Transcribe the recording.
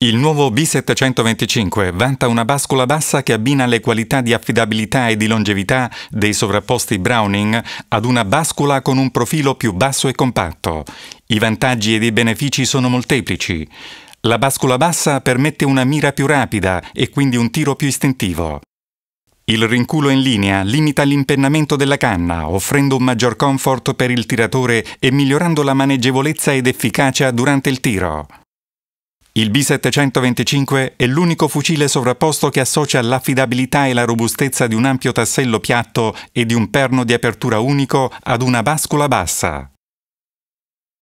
Il nuovo B725 vanta una bascola bassa che abbina le qualità di affidabilità e di longevità dei sovrapposti Browning ad una bascola con un profilo più basso e compatto. I vantaggi ed i benefici sono molteplici. La bascola bassa permette una mira più rapida e quindi un tiro più istintivo. Il rinculo in linea limita l'impennamento della canna, offrendo un maggior comfort per il tiratore e migliorando la maneggevolezza ed efficacia durante il tiro. Il B725 è l'unico fucile sovrapposto che associa l'affidabilità e la robustezza di un ampio tassello piatto e di un perno di apertura unico ad una bascula bassa.